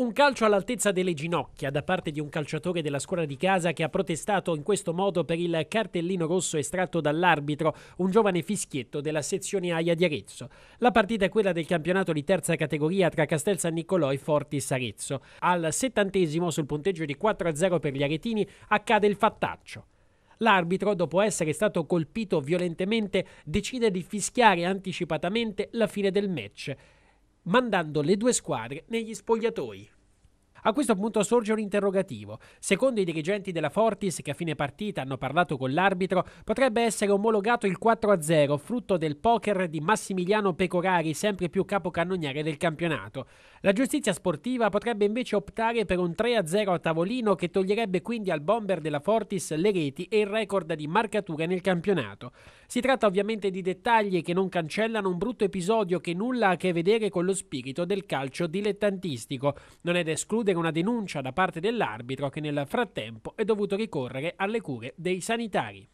Un calcio all'altezza delle ginocchia da parte di un calciatore della scuola di casa che ha protestato in questo modo per il cartellino rosso estratto dall'arbitro, un giovane fischietto della sezione Aia di Arezzo. La partita è quella del campionato di terza categoria tra Castel San Niccolò e Fortis Arezzo. Al settantesimo, sul punteggio di 4-0 per gli aretini, accade il fattaccio. L'arbitro, dopo essere stato colpito violentemente, decide di fischiare anticipatamente la fine del match mandando le due squadre negli spogliatoi. A questo punto sorge un interrogativo. Secondo i dirigenti della Fortis, che a fine partita hanno parlato con l'arbitro, potrebbe essere omologato il 4-0, frutto del poker di Massimiliano Pecorari, sempre più capocannoniere del campionato. La giustizia sportiva potrebbe invece optare per un 3-0 a tavolino che toglierebbe quindi al bomber della Fortis le reti e il record di marcature nel campionato. Si tratta ovviamente di dettagli che non cancellano un brutto episodio che nulla ha a che vedere con lo spirito del calcio dilettantistico. Non è da escludere concludere una denuncia da parte dell'arbitro che nel frattempo è dovuto ricorrere alle cure dei sanitari.